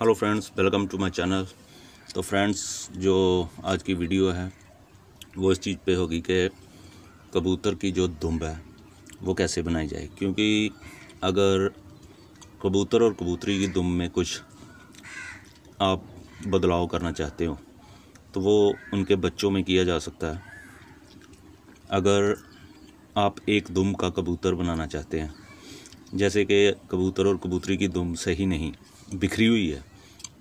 hello friends welcome to my channel तो friends जो आज की वीडियो है वो इस चीज़ पे होगी कि कबूतर की जो दुम्ब है वो कैसे बनाई जाए क्योंकि अगर कबूतर और कबूतरी की दुम में कुछ आप बदलाव करना चाहते हो तो वो उनके बच्चों में किया जा सकता है अगर आप एक दुम का कबूतर बनाना चाहते हैं जैसे कि कबूतर और कबूतरी की दुम सही नहीं बिखरी हुई है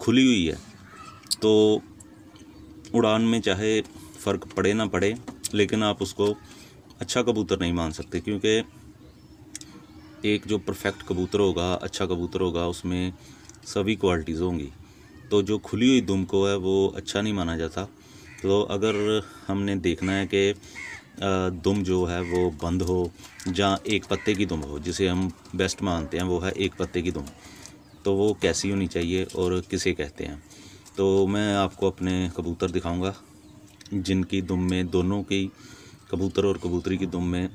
खुली हुई है तो उड़ान में चाहे फ़र्क पड़े ना पड़े लेकिन आप उसको अच्छा कबूतर नहीं मान सकते क्योंकि एक जो परफेक्ट कबूतर होगा अच्छा कबूतर होगा उसमें सभी क्वालिटीज़ होंगी तो जो खुली हुई दुम को है वो अच्छा नहीं माना जाता तो अगर हमने देखना है कि दुम जो है वो बंद हो या एक पत्ते की दुम हो जिसे हम बेस्ट मानते हैं वो है एक पत्ते की दुम तो वो कैसी होनी चाहिए और किसे कहते हैं तो मैं आपको अपने कबूतर दिखाऊंगा जिनकी दुम में दोनों की कबूतर और कबूतरी की दुम में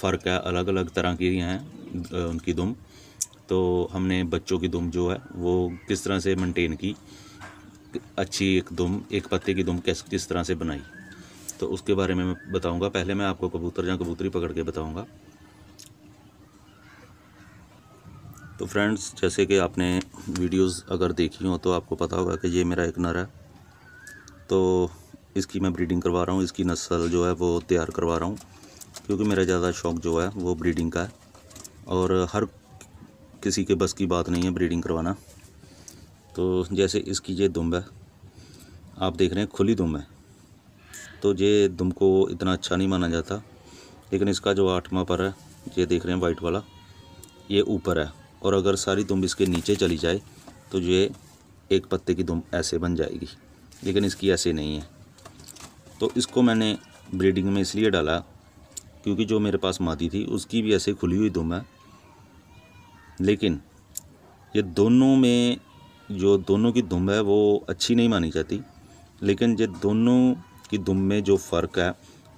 फ़र्क है अलग अलग तरह की हैं उनकी दुम तो हमने बच्चों की दुम जो है वो किस तरह से मेंटेन की अच्छी एक दुम एक पत्ते की दुम किस किस तरह से बनाई तो उसके बारे में मैं बताऊंगा पहले मैं आपको कबूतर या कबूतरी पकड़ के बताऊंगा तो फ्रेंड्स जैसे कि आपने वीडियोस अगर देखी हो तो आपको पता होगा कि ये मेरा एक नर है तो इसकी मैं ब्रीडिंग करवा रहा हूँ इसकी नस्ल जो है वो तैयार करवा रहा हूँ क्योंकि मेरा ज़्यादा शौक जो है वो ब्रीडिंग का है और हर किसी के बस की बात नहीं है ब्रीडिंग करवाना तो जैसे इसकी ये दुम है आप देख रहे हैं खुली दुम है तो ये दुम को इतना अच्छा नहीं माना जाता लेकिन इसका जो आठवां पर है ये देख रहे हैं वाइट वाला ये ऊपर है और अगर सारी दुम इसके नीचे चली जाए तो ये एक पत्ते की दुम ऐसे बन जाएगी लेकिन इसकी ऐसे नहीं है तो इसको मैंने ब्रीडिंग में इसलिए डाला क्योंकि जो मेरे पास मादी थी उसकी भी ऐसे खुली हुई दुम है लेकिन ये दोनों में जो दोनों की दुम है वो अच्छी नहीं मानी जाती लेकिन ये दोनों कि दुम में जो फ़र्क है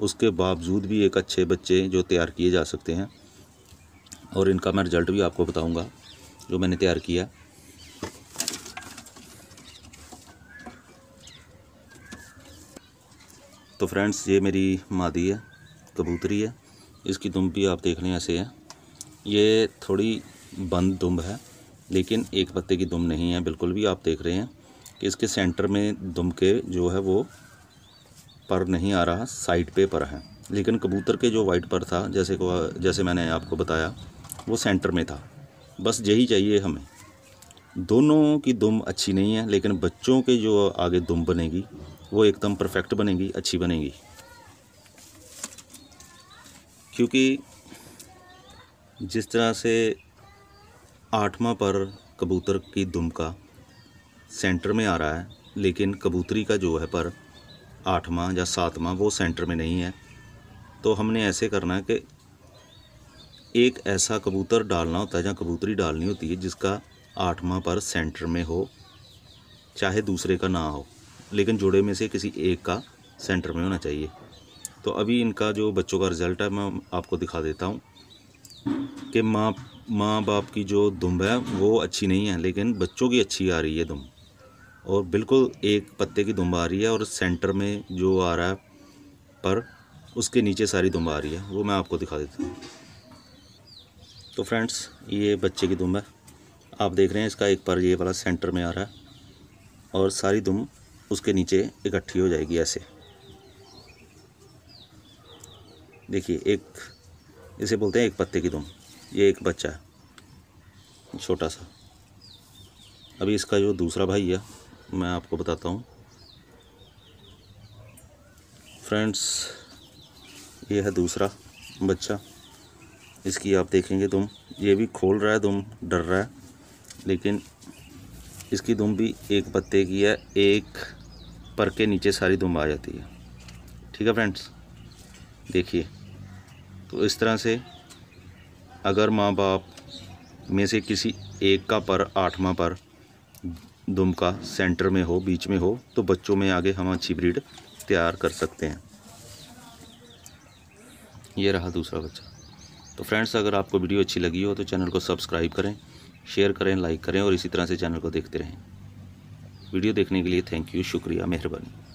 उसके बावजूद भी एक अच्छे बच्चे जो तैयार किए जा सकते हैं और इनका मैं रिज़ल्ट भी आपको बताऊंगा जो मैंने तैयार किया तो फ्रेंड्स ये मेरी मादी है कबूतरी है इसकी दुम भी आप देख लें ऐसे है ये थोड़ी बंद दुम है लेकिन एक पत्ते की दुम नहीं है बिल्कुल भी आप देख रहे हैं कि इसके सेंटर में दुम के जो है वो पर नहीं आ रहा साइड पे पर है लेकिन कबूतर के जो वाइट पर था जैसे को जैसे मैंने आपको बताया वो सेंटर में था बस यही चाहिए हमें दोनों की दुम अच्छी नहीं है लेकिन बच्चों के जो आगे दुम बनेगी वो एकदम परफेक्ट बनेगी अच्छी बनेगी क्योंकि जिस तरह से आठवा पर कबूतर की दुम का सेंटर में आ रहा है लेकिन कबूतरी का जो है पर आठवां या सातवां वो सेंटर में नहीं है तो हमने ऐसे करना है कि एक ऐसा कबूतर डालना होता है या कबूतरी डालनी होती है जिसका आठवां पर सेंटर में हो चाहे दूसरे का ना हो लेकिन जोड़े में से किसी एक का सेंटर में होना चाहिए तो अभी इनका जो बच्चों का रिज़ल्ट है मैं आपको दिखा देता हूँ कि माँ माँ बाप की जो दुम है वो अच्छी नहीं है लेकिन बच्चों की अच्छी आ रही है दुम और बिल्कुल एक पत्ते की दुम्ब आ रही है और सेंटर में जो आ रहा है पर उसके नीचे सारी दुम्ब आ रही है वो मैं आपको दिखा देता हूँ तो फ्रेंड्स ये बच्चे की दुम है आप देख रहे हैं इसका एक पर ये वाला सेंटर में आ रहा है और सारी दुम उसके नीचे इकट्ठी हो जाएगी ऐसे देखिए एक इसे बोलते हैं एक पत्ते की दुम ये एक बच्चा है छोटा सा अभी इसका जो दूसरा भाई है मैं आपको बताता हूँ फ्रेंड्स ये है दूसरा बच्चा इसकी आप देखेंगे तुम ये भी खोल रहा है तुम डर रहा है लेकिन इसकी दुम भी एक पत्ते की है एक पर के नीचे सारी दुम आ जाती है ठीक है फ्रेंड्स देखिए तो इस तरह से अगर माँ बाप में से किसी एक का पर आठवां पर दुमका सेंटर में हो बीच में हो तो बच्चों में आगे हम अच्छी ब्रीड तैयार कर सकते हैं ये रहा दूसरा बच्चा तो फ्रेंड्स अगर आपको वीडियो अच्छी लगी हो तो चैनल को सब्सक्राइब करें शेयर करें लाइक करें और इसी तरह से चैनल को देखते रहें वीडियो देखने के लिए थैंक यू शुक्रिया मेहरबानी